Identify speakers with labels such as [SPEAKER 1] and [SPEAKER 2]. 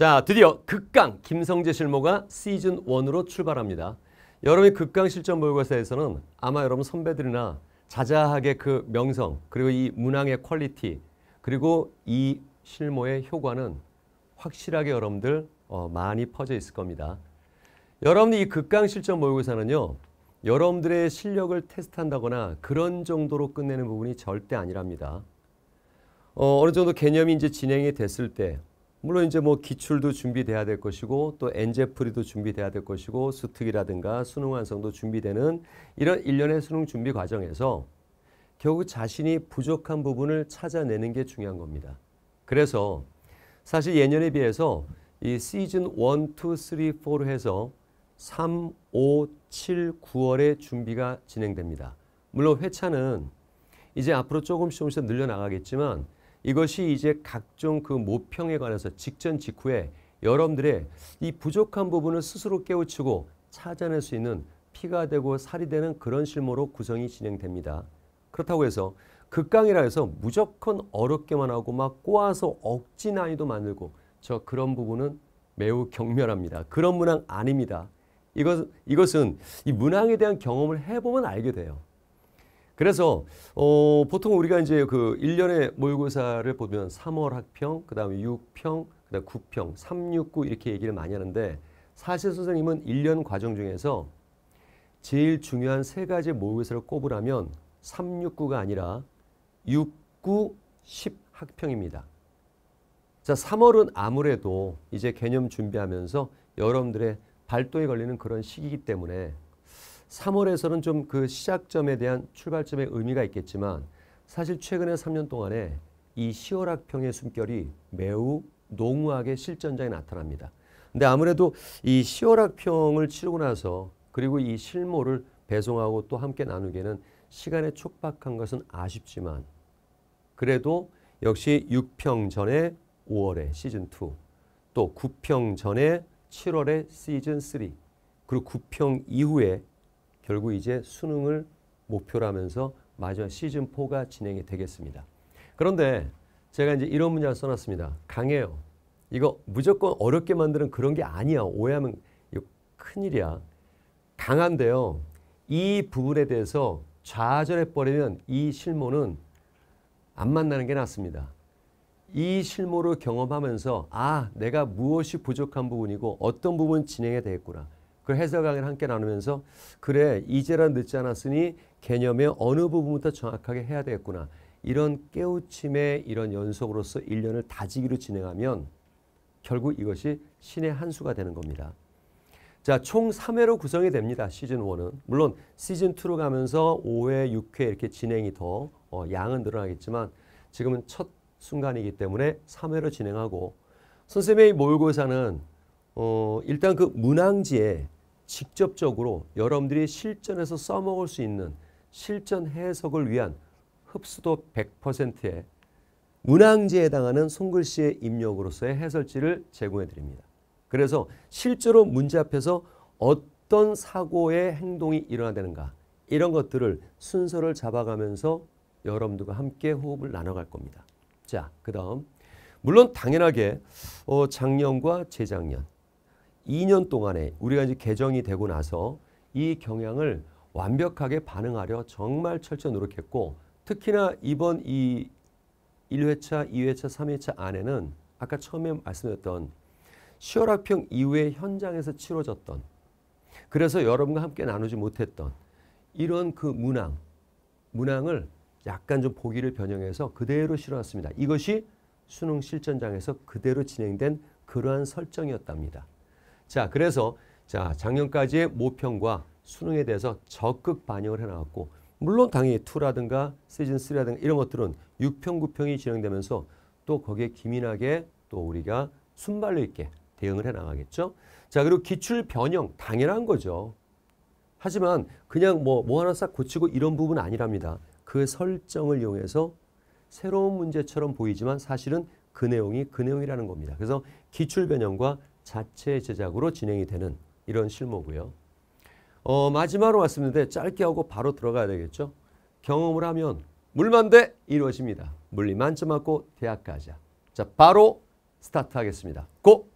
[SPEAKER 1] 자, 드디어 극강 김성재 실모가 시즌 1으로 출발합니다. 여러분이 극강 실전 모의고사에서는 아마 여러분 선배들이나 자자하게 그 명성, 그리고 이 문항의 퀄리티, 그리고 이 실모의 효과는 확실하게 여러분들 어, 많이 퍼져 있을 겁니다. 여러분이 이 극강 실전 모의고사는요. 여러분들의 실력을 테스트한다거나 그런 정도로 끝내는 부분이 절대 아니랍니다. 어, 어느 정도 개념이 이제 진행이 됐을 때 물론 이제 뭐 기출도 준비돼야 될 것이고 또 엔제프리도 준비돼야 될 것이고 수특이라든가 수능 완성도 준비되는 이런 일련의 수능 준비 과정에서 결국 자신이 부족한 부분을 찾아내는 게 중요한 겁니다. 그래서 사실 예년에 비해서 이 시즌 1, 2, 3, 4로 해서 3, 5, 7, 9월에 준비가 진행됩니다. 물론 회차는 이제 앞으로 조금씩 조금씩 늘려나가겠지만 이것이 이제 각종 그 모평에 관해서 직전 직후에 여러분들의 이 부족한 부분을 스스로 깨우치고 찾아낼 수 있는 피가 되고 살이 되는 그런 실무로 구성이 진행됩니다. 그렇다고 해서 극강이라 해서 무조건 어렵게만 하고 막 꼬아서 억지 난이도 만들고 저 그런 부분은 매우 경멸합니다. 그런 문항 아닙니다. 이것, 이것은 이 문항에 대한 경험을 해보면 알게 돼요. 그래서 어, 보통 우리가 이제 그 1년의 모의고사를 보면 3월 학평, 그다음에 6평, 그다음 에 9평, 3, 6, 9 이렇게 얘기를 많이 하는데 사실 선생님은 1년 과정 중에서 제일 중요한 세 가지 모의고사를 꼽으라면 3, 6, 9가 아니라 6, 9, 10 학평입니다. 자, 3월은 아무래도 이제 개념 준비하면서 여러분들의 발도에 걸리는 그런 시기이기 때문에 3월에서는 좀 그 시작점에 대한 출발점의 의미가 있겠지만 사실 최근의 3년 동안에 이 10월 학평의 숨결이 매우 농후하게 실전장에 나타납니다. 근데 아무래도 이 10월 학평을 치르고 나서 그리고 이 실모를 배송하고 또 함께 나누기에는 시간에 촉박한 것은 아쉽지만 그래도 역시 6평 전에 5월에 시즌2 또 9평 전에 7월에 시즌3 그리고 9평 이후에 결국 이제 수능을 목표로 하면서 마저 시즌 4가 진행이 되겠습니다. 그런데 제가 이제 이런 문제 써놨습니다. 강해요. 이거 무조건 어렵게 만드는 그런 게 아니야. 오해하면 큰일이야. 강한데요. 이 부분에 대해서 좌절해버리면 이 실무는 안 만나는 게 낫습니다. 이 실무를 경험하면서 아 내가 무엇이 부족한 부분이고 어떤 부분 진행해야 되겠구나. 그 해설 강의를 함께 나누면서 그래 이제라 늦지 않았으니 개념의 어느 부분부터 정확하게 해야 되겠구나. 이런 깨우침의 이런 연속으로서 1년을 다지기로 진행하면 결국 이것이 신의 한 수가 되는 겁니다. 자, 총 3회로 구성이 됩니다. 시즌 1은. 물론 시즌 2로 가면서 5회, 6회 이렇게 진행이 더 어, 양은 늘어나겠지만 지금은 첫 순간이기 때문에 3회로 진행하고 선생님의 모의고사는 어, 일단 그 문항지에 직접적으로 여러분들이 실전에서 써먹을 수 있는 실전 해석을 위한 흡수도 100%의 문항지에 해당하는 손글씨의 입력으로서의 해설지를 제공해 드립니다. 그래서 실제로 문제 앞에서 어떤 사고의 행동이 일어나되는가 이런 것들을 순서를 잡아가면서 여러분들과 함께 호흡을 나눠갈 겁니다. 자, 그 다음 물론 당연하게 어, 작년과 재작년 2년 동안에 우리가 이제 개정이 되고 나서 이 경향을 완벽하게 반응하려 정말 철저히 노력했고 특히나 이번 이 1회차, 2회차, 3회차 안에는 아까 처음에 말씀드렸던 10월 학평 이후에 현장에서 치러졌던 그래서 여러분과 함께 나누지 못했던 이런 그 문항, 문항을 약간 좀 보기를 변형해서 그대로 실어놨습니다. 이것이 수능 실전장에서 그대로 진행된 그러한 설정이었답니다. 자, 그래서 자, 작년까지의 모평과 수능에 대해서 적극 반영을 해나갔고 물론 당연히 2라든가 시즌 3라든가 이런 것들은 6평, 9평이 진행되면서 또 거기에 기민하게 또 우리가 순발력 있게 대응을 해나가겠죠. 자 그리고 기출 변형 당연한 거죠. 하지만 그냥 뭐, 뭐 하나 싹 고치고 이런 부분 은 아니랍니다. 그 설정을 이용해서 새로운 문제처럼 보이지만 사실은 그 내용이 그 내용이라는 겁니다. 그래서 기출 변형과 자체 제작으로 진행이 되는 이런 실무고요. 어, 마지막으로 말씀드는 짧게 하고 바로 들어가야 되겠죠. 경험을 하면 물만 돼 이루어집니다. 물리 만점 맞고 대학 가자. 자 바로 스타트 하겠습니다. 고!